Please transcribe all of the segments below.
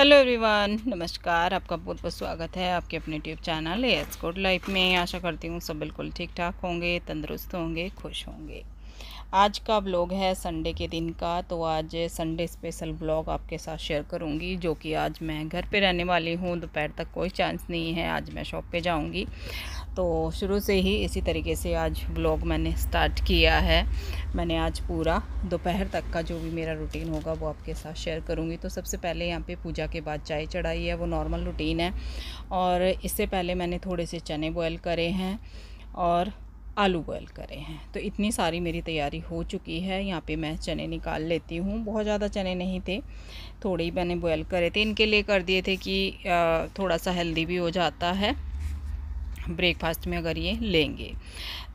hello everyone नमस्कार आपका बहुत बहुत स्वागत है आपके अपने tube channel S code life में आशा करती हूँ सब बिल्कुल ठीक ठाक होंगे तंदुरुस्त होंगे खुश होंगे आज का ब्लॉग है संडे के दिन का तो आज संडे स्पेशल ब्लॉग आपके साथ शेयर करूँगी जो कि आज मैं घर पे रहने वाली हूँ दोपहर तक कोई चांस नहीं है आज मैं शॉप पे जाऊँगी तो शुरू से ही इसी तरीके से आज ब्लॉग मैंने स्टार्ट किया है मैंने आज पूरा दोपहर तक का जो भी मेरा रूटीन होगा वो आपके साथ शेयर करूँगी तो सबसे पहले यहाँ पे पूजा के बाद चाय चढ़ाई है वो नॉर्मल रूटीन है और इससे पहले मैंने थोड़े से चने बॉयल करे हैं और आलू बॉयल करे हैं तो इतनी सारी मेरी तैयारी हो चुकी है यहाँ पे मैं चने निकाल लेती हूँ बहुत ज़्यादा चने नहीं थे थोड़े ही मैंने बॉयल करे थे इनके लिए कर दिए थे कि थोड़ा सा हेल्दी भी हो जाता है ब्रेकफास्ट में अगर ये लेंगे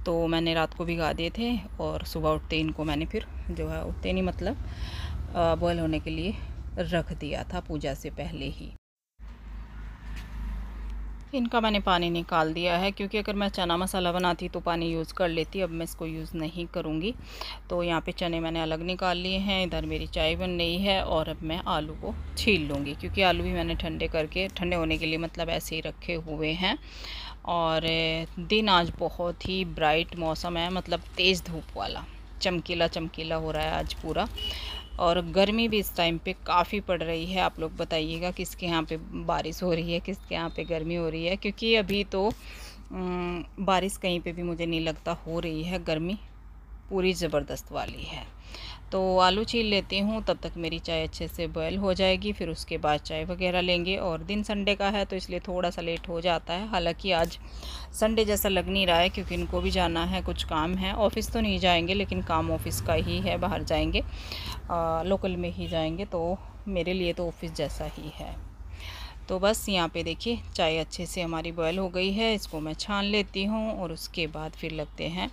तो मैंने रात को भिगा दिए थे और सुबह उठते इनको मैंने फिर जो है उठते नहीं मतलब बॉयल होने के लिए रख दिया था पूजा से पहले ही इनका मैंने पानी निकाल दिया है क्योंकि अगर मैं चना मसाला बनाती तो पानी यूज़ कर लेती अब मैं इसको यूज़ नहीं करूँगी तो यहाँ पे चने मैंने अलग निकाल लिए हैं इधर मेरी चाय बन रही है और अब मैं आलू को छील लूँगी क्योंकि आलू भी मैंने ठंडे करके ठंडे होने के लिए मतलब ऐसे ही रखे हुए हैं और दिन आज बहुत ही ब्राइट मौसम है मतलब तेज़ धूप वाला चमकीला चमकीला हो रहा है आज पूरा और गर्मी भी इस टाइम पे काफ़ी पड़ रही है आप लोग बताइएगा किसके यहाँ पे बारिश हो रही है किसके यहाँ पे गर्मी हो रही है क्योंकि अभी तो बारिश कहीं पे भी मुझे नहीं लगता हो रही है गर्मी पूरी ज़बरदस्त वाली है तो आलू छील लेती हूँ तब तक मेरी चाय अच्छे से बॉयल हो जाएगी फिर उसके बाद चाय वगैरह लेंगे और दिन संडे का है तो इसलिए थोड़ा सा लेट हो जाता है हालांकि आज संडे जैसा लग नहीं रहा है क्योंकि इनको भी जाना है कुछ काम है ऑफ़िस तो नहीं जाएंगे लेकिन काम ऑफ़िस का ही है बाहर जाएंगे आ, लोकल में ही जाएंगे तो मेरे लिए तो ऑफ़िस जैसा ही है तो बस यहाँ पे देखिए चाय अच्छे से हमारी बॉयल हो गई है इसको मैं छान लेती हूँ और उसके बाद फिर लगते हैं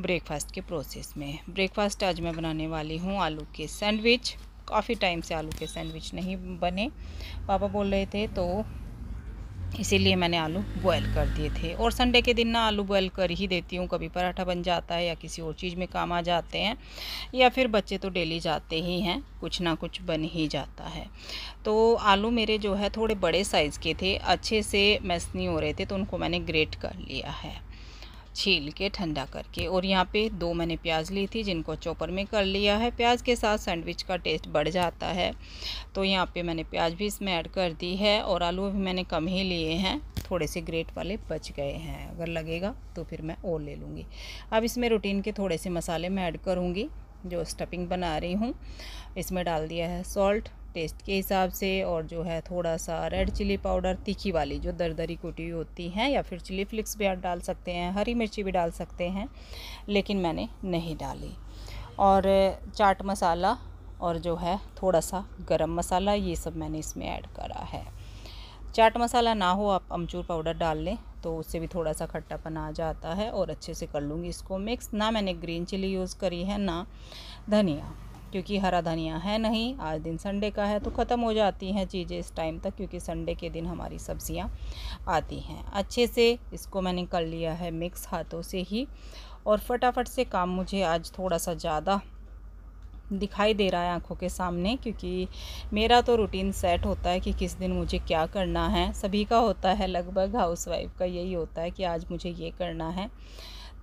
ब्रेकफास्ट के प्रोसेस में ब्रेकफास्ट आज मैं बनाने वाली हूँ आलू के सैंडविच काफ़ी टाइम से आलू के सैंडविच नहीं बने पापा बोल रहे थे तो इसीलिए मैंने आलू बॉयल कर दिए थे और संडे के दिन ना आलू बॉयल कर ही देती हूँ कभी पराठा बन जाता है या किसी और चीज़ में काम आ जाते हैं या फिर बच्चे तो डेली जाते ही हैं कुछ ना कुछ बन ही जाता है तो आलू मेरे जो है थोड़े बड़े साइज़ के थे अच्छे से मैस नहीं हो रहे थे तो उनको मैंने ग्रेट कर लिया है छील के ठंडा करके और यहाँ पे दो मैंने प्याज ली थी जिनको चॉपर में कर लिया है प्याज के साथ सैंडविच का टेस्ट बढ़ जाता है तो यहाँ पे मैंने प्याज भी इसमें ऐड कर दी है और आलू भी मैंने कम ही लिए हैं थोड़े से ग्रेट वाले बच गए हैं अगर लगेगा तो फिर मैं और ले लूँगी अब इसमें रूटीन के थोड़े से मसाले मैं ऐड करूँगी जो स्टफिंग बना रही हूँ इसमें डाल दिया है सॉल्ट टेस्ट के हिसाब से और जो है थोड़ा सा रेड चिली पाउडर तीखी वाली जो दरदरी कुटी होती हैं या फिर चिली फ्लिक्स भी डाल सकते हैं हरी मिर्ची भी डाल सकते हैं लेकिन मैंने नहीं डाली और चाट मसाला और जो है थोड़ा सा गरम मसाला ये सब मैंने इसमें ऐड करा है चाट मसाला ना हो आप अमचूर पाउडर डाल लें तो उससे भी थोड़ा सा खट्टापन आ जाता है और अच्छे से कर लूँगी इसको मिक्स ना मैंने ग्रीन चिली यूज़ करी है ना धनिया क्योंकि हरा धनिया है नहीं आज दिन संडे का है तो ख़त्म हो जाती हैं चीज़ें इस टाइम तक क्योंकि संडे के दिन हमारी सब्ज़ियाँ आती हैं अच्छे से इसको मैंने कर लिया है मिक्स हाथों से ही और फटाफट से काम मुझे आज थोड़ा सा ज़्यादा दिखाई दे रहा है आंखों के सामने क्योंकि मेरा तो रूटीन सेट होता है कि किस दिन मुझे क्या करना है सभी का होता है लगभग हाउस वाइफ का यही होता है कि आज मुझे ये करना है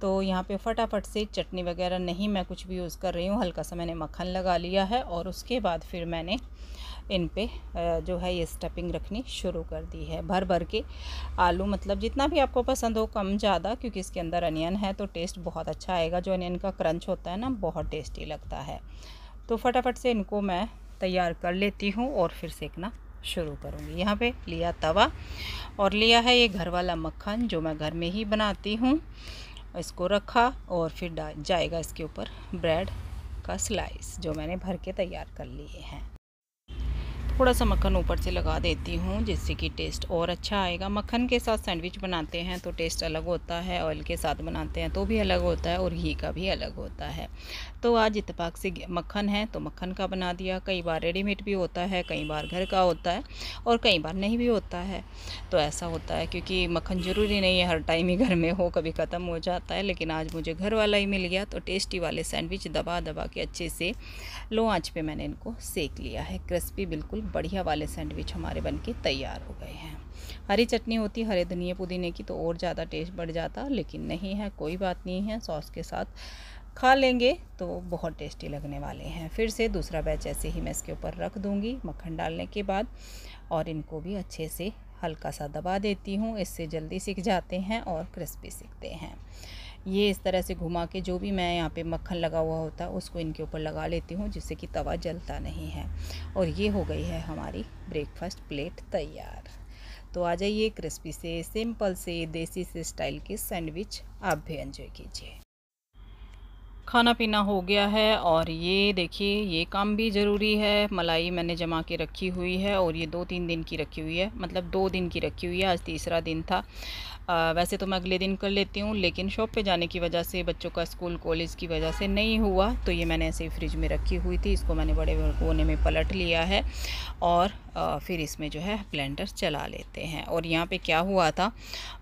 तो यहाँ पे फटाफट से चटनी वगैरह नहीं मैं कुछ भी यूज़ कर रही हूँ हल्का सा मैंने मक्खन लगा लिया है और उसके बाद फिर मैंने इन पे जो है ये स्टफिंग रखनी शुरू कर दी है भर भर के आलू मतलब जितना भी आपको पसंद हो कम ज़्यादा क्योंकि इसके अंदर अनियन है तो टेस्ट बहुत अच्छा आएगा जो अनियन का क्रंच होता है ना बहुत टेस्टी लगता है तो फटाफट से इनको मैं तैयार कर लेती हूँ और फिर सेकना शुरू करूँगी यहाँ पे लिया तवा और लिया है ये घर वाला मक्खन जो मैं घर में ही बनाती हूँ इसको रखा और फिर जाएगा इसके ऊपर ब्रेड का स्लाइस जो मैंने भर के तैयार कर लिए हैं थोड़ा सा मक्खन ऊपर से लगा देती हूँ जिससे कि टेस्ट और अच्छा आएगा मक्खन के साथ सैंडविच बनाते हैं तो टेस्ट अलग होता है ऑयल के साथ बनाते हैं तो भी अलग होता है और घी का भी अलग होता है तो आज इतफाक़ से मक्खन है तो मक्खन का बना दिया कई बार रेडीमेड भी होता है कई बार घर का होता है और कई बार नहीं भी होता है तो ऐसा होता है क्योंकि मक्खन ज़रूरी नहीं है हर टाइम ही घर में हो कभी ख़त्म हो जाता है लेकिन आज मुझे घर वाला ही मिल गया तो टेस्टी वाले सैंडविच दबा दबा के अच्छे से लो आँच पर मैंने इनको सेक लिया है क्रिस्पी बिल्कुल बढ़िया वाले सैंडविच हमारे बन के तैयार हो गए हैं हरी चटनी होती हरे धनिए पुदीने की तो और ज़्यादा टेस्ट बढ़ जाता लेकिन नहीं है कोई बात नहीं है सॉस के साथ खा लेंगे तो बहुत टेस्टी लगने वाले हैं फिर से दूसरा बैच ऐसे ही मैं इसके ऊपर रख दूँगी मक्खन डालने के बाद और इनको भी अच्छे से हल्का सा दबा देती हूँ इससे जल्दी सीख जाते हैं और क्रिस्पी सीखते हैं ये इस तरह से घुमा के जो भी मैं यहाँ पे मक्खन लगा हुआ होता है उसको इनके ऊपर लगा लेती हूँ जिससे कि तवा जलता नहीं है और ये हो गई है हमारी ब्रेकफास्ट प्लेट तैयार तो आ जाइए क्रिस्पी से सिंपल से देसी से स्टाइल के सैंडविच आप भी एंजॉय कीजिए खाना पीना हो गया है और ये देखिए ये काम भी ज़रूरी है मलाई मैंने जमा के रखी हुई है और ये दो तीन दिन की रखी हुई है मतलब दो दिन की रखी हुई है आज तीसरा दिन था आ, वैसे तो मैं अगले दिन कर लेती हूँ लेकिन शॉप पे जाने की वजह से बच्चों का स्कूल कॉलेज की वजह से नहीं हुआ तो ये मैंने ऐसे ही फ्रिज में रखी हुई थी इसको मैंने बड़े कोने में पलट लिया है और आ, फिर इसमें जो है ब्लेंडर चला लेते हैं और यहाँ पे क्या हुआ था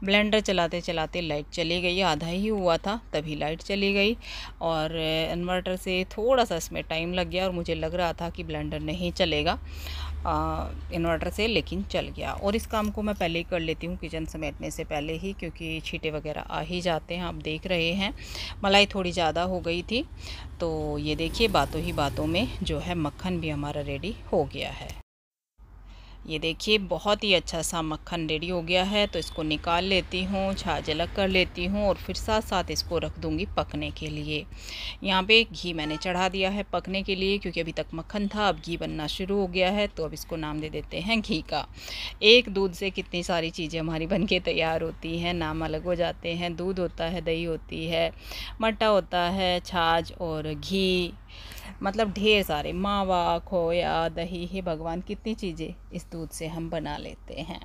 ब्लेंडर चलाते चलाते लाइट चली गई आधा ही हुआ था तभी लाइट चली गई और इन्वर्टर से थोड़ा सा इसमें टाइम लग गया और मुझे लग रहा था कि ब्लेंडर नहीं चलेगा इन्वर्टर से लेकिन चल गया और इस काम को मैं पहले ही कर लेती हूँ किचन समेटने से पहले ही क्योंकि छीटे वगैरह आ ही जाते हैं आप देख रहे हैं मलाई थोड़ी ज़्यादा हो गई थी तो ये देखिए बातों ही बातों में जो है मक्खन भी हमारा रेडी हो गया है ये देखिए बहुत ही अच्छा सा मक्खन रेडी हो गया है तो इसको निकाल लेती हूँ छाछ अलग कर लेती हूँ और फिर साथ साथ इसको रख दूँगी पकने के लिए यहाँ पे घी मैंने चढ़ा दिया है पकने के लिए क्योंकि अभी तक मक्खन था अब घी बनना शुरू हो गया है तो अब इसको नाम दे देते हैं घी का एक दूध से कितनी सारी चीज़ें हमारी बन के तैयार होती हैं नाम अलग हो जाते हैं दूध होता है दही होती है मट्टा होता है छाछ और घी मतलब ढेर सारे मावा खोया दही है भगवान कितनी चीज़ें इस दूध से हम बना लेते हैं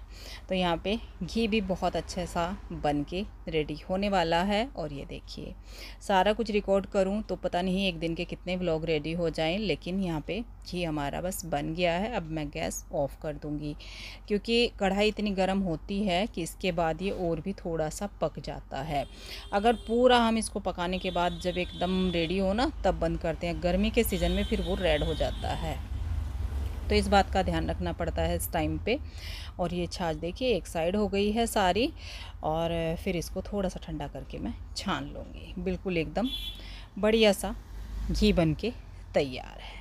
तो यहाँ पे घी भी बहुत अच्छे सा बन के रेडी होने वाला है और ये देखिए सारा कुछ रिकॉर्ड करूँ तो पता नहीं एक दिन के कितने ब्लॉग रेडी हो जाएँ लेकिन यहाँ पे घी हमारा बस बन गया है अब मैं गैस ऑफ़ कर दूँगी क्योंकि कढ़ाई इतनी गर्म होती है कि इसके बाद ये और भी थोड़ा सा पक जाता है अगर पूरा हम इसको पकाने के बाद जब एकदम रेडी हो ना तब बंद करते हैं गर्मी के सीज़न में फिर वो रेड हो जाता है तो इस बात का ध्यान रखना पड़ता है इस टाइम पे और ये छाछ देखिए एक साइड हो गई है सारी और फिर इसको थोड़ा सा ठंडा करके मैं छान लूँगी बिल्कुल एकदम बढ़िया सा घी बन के तैयार है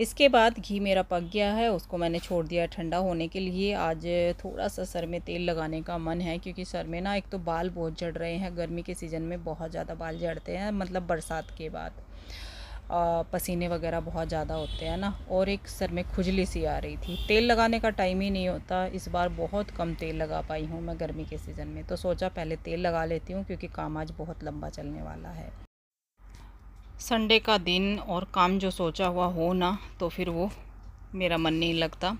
इसके बाद घी मेरा पक गया है उसको मैंने छोड़ दिया ठंडा होने के लिए आज थोड़ा सा सर में तेल लगाने का मन है क्योंकि सर में ना एक तो बाल बहुत झड़ रहे हैं गर्मी के सीज़न में बहुत ज़्यादा बाल झड़ते हैं मतलब बरसात के बाद पसीने वगैरह बहुत ज़्यादा होते हैं ना और एक सर में खुजली सी आ रही थी तेल लगाने का टाइम ही नहीं होता इस बार बहुत कम तेल लगा पाई हूँ मैं गर्मी के सीज़न में तो सोचा पहले तेल लगा लेती हूँ क्योंकि काम आज बहुत लंबा चलने वाला है संडे का दिन और काम जो सोचा हुआ हो ना तो फिर वो मेरा मन नहीं लगता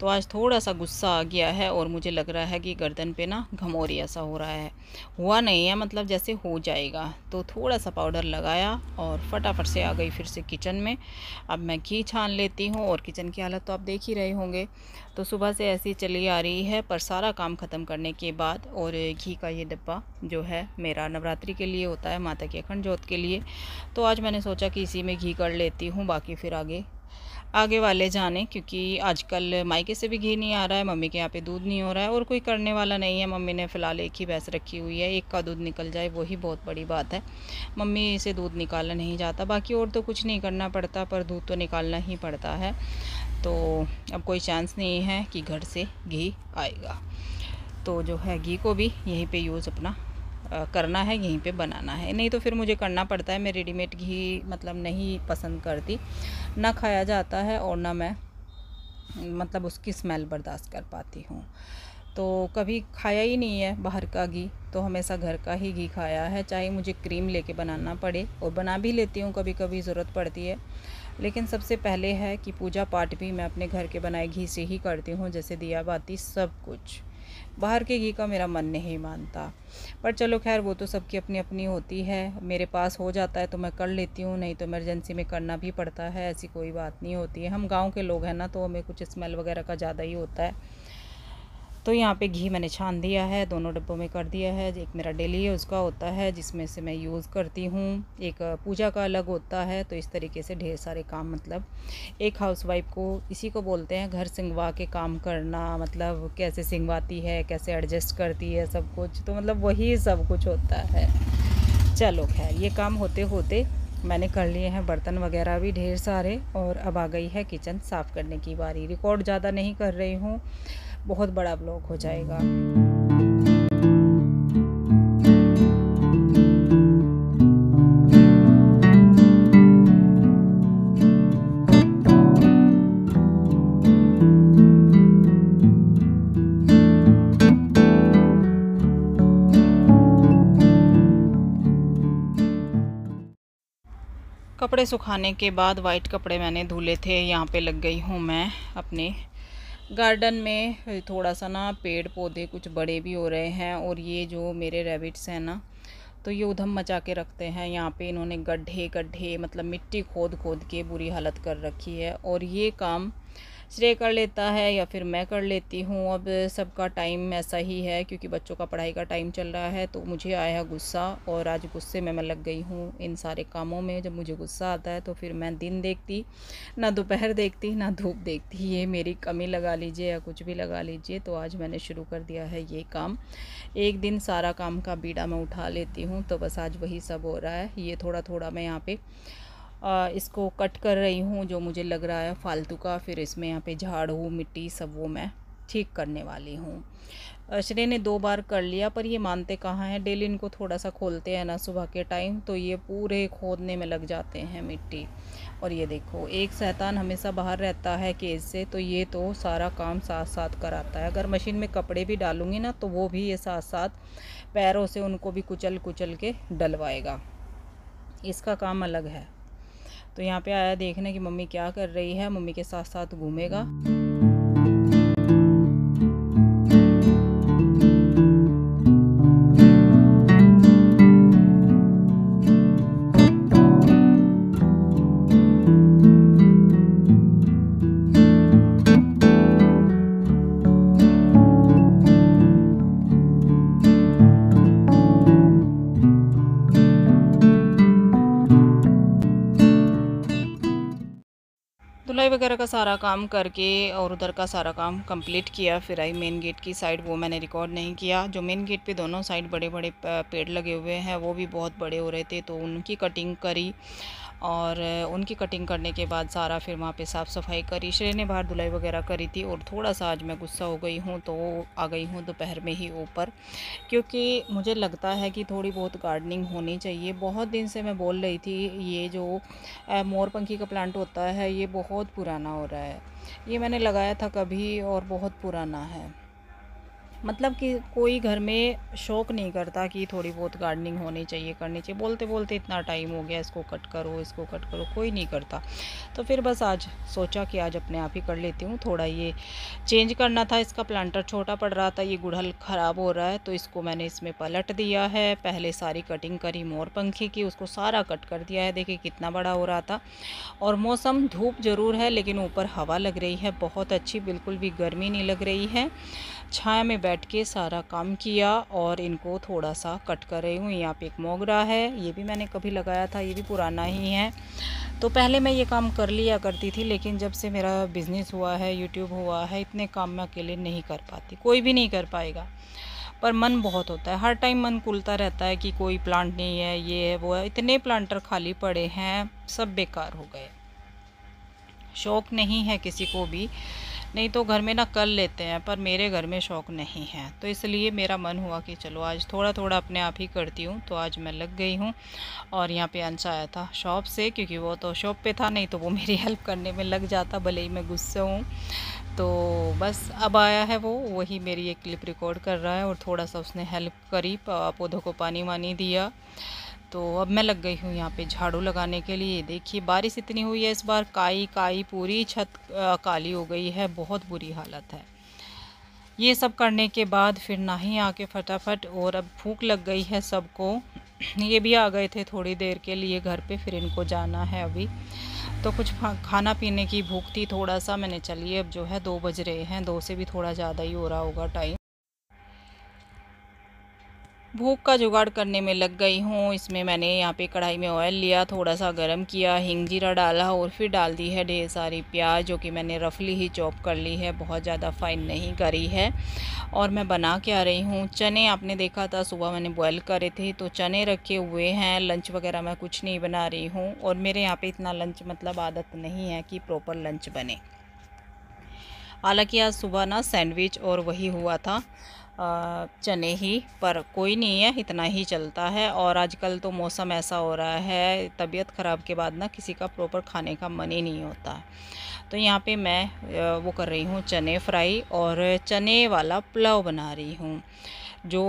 तो आज थोड़ा सा गुस्सा आ गया है और मुझे लग रहा है कि गर्दन पे ना घमोरी ऐसा हो रहा है हुआ नहीं है मतलब जैसे हो जाएगा तो थोड़ा सा पाउडर लगाया और फटाफट से आ गई फिर से किचन में अब मैं घी छान लेती हूँ और किचन की हालत तो आप देख ही रहे होंगे तो सुबह से ऐसी चली आ रही है पर सारा काम ख़त्म करने के बाद और घी का ये डब्बा जो है मेरा नवरात्रि के लिए होता है माता के अखंड जोत के लिए तो आज मैंने सोचा कि इसी में घी कर लेती हूँ बाकी फिर आगे आगे वाले जाने क्योंकि आजकल मायके से भी घी नहीं आ रहा है मम्मी के यहाँ पे दूध नहीं हो रहा है और कोई करने वाला नहीं है मम्मी ने फ़िलहाल एक ही भैंस रखी हुई है एक का दूध निकल जाए वही बहुत बड़ी बात है मम्मी से दूध निकाला नहीं जाता बाकी और तो कुछ नहीं करना पड़ता पर दूध तो निकालना ही पड़ता है तो अब कोई चांस नहीं है कि घर से घी आएगा तो जो है घी को भी यहीं पर यूज़ अपना करना है यहीं पे बनाना है नहीं तो फिर मुझे करना पड़ता है मैं रेडीमेड घी मतलब नहीं पसंद करती ना खाया जाता है और ना मैं मतलब उसकी स्मेल बर्दाश्त कर पाती हूँ तो कभी खाया ही नहीं है बाहर का घी तो हमेशा घर का ही घी खाया है चाहे मुझे क्रीम लेके बनाना पड़े और बना भी लेती हूँ कभी कभी ज़रूरत पड़ती है लेकिन सबसे पहले है कि पूजा पाठ भी मैं अपने घर के बनाए घी से ही करती हूँ जैसे दिया बाती सब कुछ बाहर के घी का मेरा मन नहीं मानता पर चलो खैर वो तो सबकी अपनी अपनी होती है मेरे पास हो जाता है तो मैं कर लेती हूँ नहीं तो इमरजेंसी में करना भी पड़ता है ऐसी कोई बात नहीं होती है हम गाँव के लोग हैं ना तो हमें कुछ स्मेल वगैरह का ज़्यादा ही होता है तो यहाँ पे घी मैंने छान दिया है दोनों डब्बों में कर दिया है एक मेरा डेली यूज़ का होता है जिसमें से मैं यूज़ करती हूँ एक पूजा का अलग होता है तो इस तरीके से ढेर सारे काम मतलब एक हाउसवाइफ को इसी को बोलते हैं घर सिंगवा के काम करना मतलब कैसे सिंगवाती है कैसे एडजस्ट करती है सब कुछ तो मतलब वही सब कुछ होता है चलो खैर ये काम होते होते मैंने कर लिए हैं बर्तन वगैरह भी ढेर सारे और अब आ गई है किचन साफ़ करने की बारी रिकॉर्ड ज़्यादा नहीं कर रही हूँ बहुत बड़ा ब्लॉक हो जाएगा कपड़े सुखाने के बाद वाइट कपड़े मैंने धुले थे यहाँ पे लग गई हूँ मैं अपने गार्डन में थोड़ा सा ना पेड़ पौधे कुछ बड़े भी हो रहे हैं और ये जो मेरे रेबिट्स हैं ना तो ये उधम मचा के रखते हैं यहाँ पे इन्होंने गड्ढे गड्ढे मतलब मिट्टी खोद खोद के बुरी हालत कर रखी है और ये काम श्रेय कर लेता है या फिर मैं कर लेती हूँ अब सबका टाइम ऐसा ही है क्योंकि बच्चों का पढ़ाई का टाइम चल रहा है तो मुझे आया गुस्सा और आज गुस्से में मैं लग गई हूँ इन सारे कामों में जब मुझे गुस्सा आता है तो फिर मैं दिन देखती ना दोपहर देखती ना धूप देखती ये मेरी कमी लगा लीजिए या कुछ भी लगा लीजिए तो आज मैंने शुरू कर दिया है ये काम एक दिन सारा काम का बीड़ा मैं उठा लेती हूँ तो बस आज वही सब हो रहा है ये थोड़ा थोड़ा मैं यहाँ पर इसको कट कर रही हूँ जो मुझे लग रहा है फालतू का फिर इसमें यहाँ पे झाड़ू मिट्टी सब वो मैं ठीक करने वाली हूँ श्रेय ने दो बार कर लिया पर ये मानते कहाँ हैं डेली इनको थोड़ा सा खोलते हैं ना सुबह के टाइम तो ये पूरे खोदने में लग जाते हैं मिट्टी और ये देखो एक शैतान हमेशा बाहर रहता है केज से तो ये तो सारा काम साथ साथ कराता है अगर मशीन में कपड़े भी डालूंगी ना तो वो भी ये साथ साथ पैरों से उनको भी कुचल कुचल के डलवाएगा इसका काम अलग है तो यहाँ पे आया देखने कि मम्मी क्या कर रही है मम्मी के साथ साथ घूमेगा सारा काम करके और उधर का सारा काम कंप्लीट किया फिर आई मेन गेट की साइड वो मैंने रिकॉर्ड नहीं किया जो मेन गेट पे दोनों साइड बड़े बड़े पेड़ लगे हुए हैं वो भी बहुत बड़े हो रहे थे तो उनकी कटिंग करी और उनकी कटिंग करने के बाद सारा फिर वहाँ पे साफ़ सफाई करी श्रेय ने बाहर धुलाई वगैरह करी थी और थोड़ा सा आज मैं गुस्सा हो गई हूँ तो आ गई हूँ दोपहर में ही ऊपर क्योंकि मुझे लगता है कि थोड़ी बहुत गार्डनिंग होनी चाहिए बहुत दिन से मैं बोल रही थी ये जो मोरपंखी का प्लांट होता है ये बहुत पुराना हो रहा है ये मैंने लगाया था कभी और बहुत पुराना है मतलब कि कोई घर में शौक नहीं करता कि थोड़ी बहुत गार्डनिंग होनी चाहिए करनी चाहिए बोलते बोलते इतना टाइम हो गया इसको कट करो इसको कट करो कोई नहीं करता तो फिर बस आज सोचा कि आज अपने आप ही कर लेती हूँ थोड़ा ये चेंज करना था इसका प्लांटर छोटा पड़ रहा था ये गुड़हल ख़राब हो रहा है तो इसको मैंने इसमें पलट दिया है पहले सारी कटिंग करी मोर पंखे की उसको सारा कट कर दिया है देखिए कितना बड़ा हो रहा था और मौसम धूप ज़रूर है लेकिन ऊपर हवा लग रही है बहुत अच्छी बिल्कुल भी गर्मी नहीं लग रही है छाया में बैठ के सारा काम किया और इनको थोड़ा सा कट कर रही हूँ यहाँ पे एक मोगरा है ये भी मैंने कभी लगाया था ये भी पुराना ही है तो पहले मैं ये काम कर लिया करती थी लेकिन जब से मेरा बिज़नेस हुआ है यूट्यूब हुआ है इतने काम मैं अकेले नहीं कर पाती कोई भी नहीं कर पाएगा पर मन बहुत होता है हर टाइम मन खुलता रहता है कि कोई प्लांट नहीं है ये है वो है इतने प्लांटर खाली पड़े हैं सब बेकार हो गए शौक़ नहीं है किसी को भी नहीं तो घर में ना कर लेते हैं पर मेरे घर में शौक़ नहीं है तो इसलिए मेरा मन हुआ कि चलो आज थोड़ा थोड़ा अपने आप ही करती हूँ तो आज मैं लग गई हूँ और यहाँ पे अंश आया था शॉप से क्योंकि वो तो शॉप पे था नहीं तो वो मेरी हेल्प करने में लग जाता भले ही मैं गुस्से हूँ तो बस अब आया है वो वही मेरी एक क्लिप रिकॉर्ड कर रहा है और थोड़ा सा उसने हेल्प करी पौधों को पानी वानी दिया तो अब मैं लग गई हूँ यहाँ पे झाड़ू लगाने के लिए देखिए बारिश इतनी हुई है इस बार काई काई पूरी छत काली हो गई है बहुत बुरी हालत है ये सब करने के बाद फिर ना ही आके फटाफट और अब भूख लग गई है सबको ये भी आ गए थे थोड़ी देर के लिए घर पे फिर इनको जाना है अभी तो कुछ खाना पीने की भूख थी थोड़ा सा मैंने चलिए अब जो है दो बज रहे हैं दो से भी थोड़ा ज़्यादा ही हो रहा होगा टाइम भूख का जुगाड़ करने में लग गई हूँ इसमें मैंने यहाँ पे कढ़ाई में ऑयल लिया थोड़ा सा गरम किया हिंग जीरा डाला और फिर डाल दी है ढेर सारी प्याज जो कि मैंने रफली ही चॉप कर ली है बहुत ज़्यादा फाइन नहीं करी है और मैं बना के आ रही हूँ चने आपने देखा था सुबह मैंने बॉयल करे थे तो चने रखे हुए हैं लंच वगैरह मैं कुछ नहीं बना रही हूँ और मेरे यहाँ पर इतना लंच मतलब आदत नहीं है कि प्रॉपर लंच बने हालाँकि आज सुबह ना सैंडविच और वही हुआ था चने ही पर कोई नहीं है इतना ही चलता है और आजकल तो मौसम ऐसा हो रहा है तबीयत ख़राब के बाद ना किसी का प्रॉपर खाने का मन ही नहीं होता तो यहाँ पे मैं वो कर रही हूँ चने फ्राई और चने वाला पुलाव बना रही हूँ जो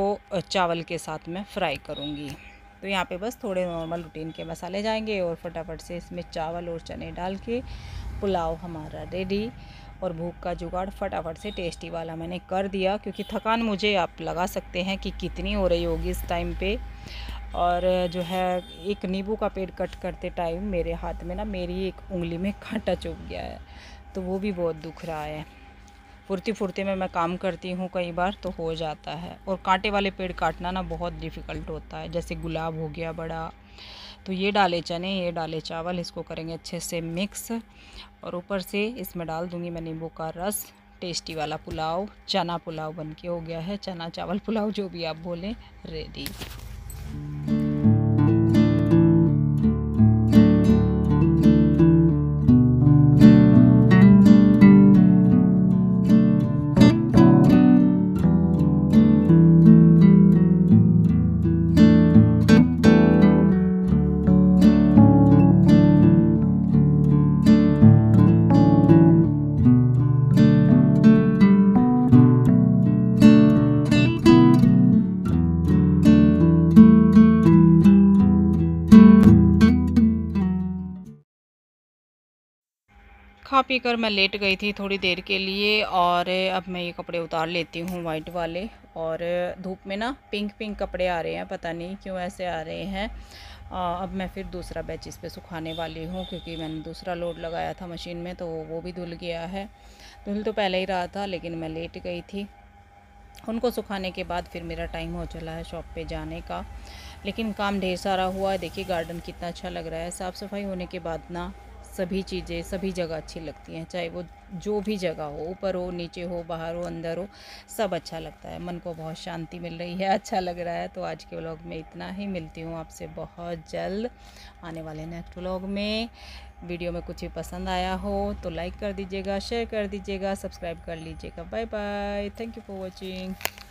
चावल के साथ मैं फ्राई करूँगी तो यहाँ पे बस थोड़े नॉर्मल रूटीन के मसाले जाएंगे और फटाफट से इसमें चावल और चने डाल के पुलाव हमारा रेडी और भूख का जुगाड़ फटाफट से टेस्टी वाला मैंने कर दिया क्योंकि थकान मुझे आप लगा सकते हैं कि कितनी हो रही होगी इस टाइम पे और जो है एक नींबू का पेड़ कट करते टाइम मेरे हाथ में ना मेरी एक उंगली में कांटा चुभ गया है तो वो भी बहुत दुख रहा है फुर्ती फुर्ती में मैं काम करती हूँ कई बार तो हो जाता है और कांटे वाले पेड़ काटना ना बहुत डिफ़िकल्ट होता है जैसे गुलाब हो गया बड़ा तो ये डाले चने ये डाले चावल इसको करेंगे अच्छे से मिक्स और ऊपर से इसमें डाल दूँगी मैं नींबू का रस टेस्टी वाला पुलाव चना पुलाव बन के हो गया है चना चावल पुलाव जो भी आप बोलें रेडी खा पी कर मैं लेट गई थी थोड़ी देर के लिए और अब मैं ये कपड़े उतार लेती हूँ वाइट वाले और धूप में ना पिंक पिंक कपड़े आ रहे हैं पता नहीं क्यों ऐसे आ रहे हैं आ, अब मैं फिर दूसरा बैच इस पर सुखाने वाली हूँ क्योंकि मैंने दूसरा लोड लगाया था मशीन में तो वो भी धुल गया है धुल तो पहले ही रहा था लेकिन मैं लेट गई थी उनको सुखाने के बाद फिर मेरा टाइम हो चला है शॉप पे जाने का लेकिन काम ढेर सारा हुआ है देखिए गार्डन कितना अच्छा लग रहा है साफ़ सफाई होने के बाद ना सभी चीज़ें सभी जगह अच्छी लगती हैं चाहे वो जो भी जगह हो ऊपर हो नीचे हो बाहर हो अंदर हो सब अच्छा लगता है मन को बहुत शांति मिल रही है अच्छा लग रहा है तो आज के व्लॉग में इतना ही मिलती हूँ आपसे बहुत जल्द आने वाले नेक्स्ट व्लॉग में वीडियो में कुछ भी पसंद आया हो तो लाइक कर दीजिएगा शेयर कर दीजिएगा सब्सक्राइब कर लीजिएगा bye bye thank you for watching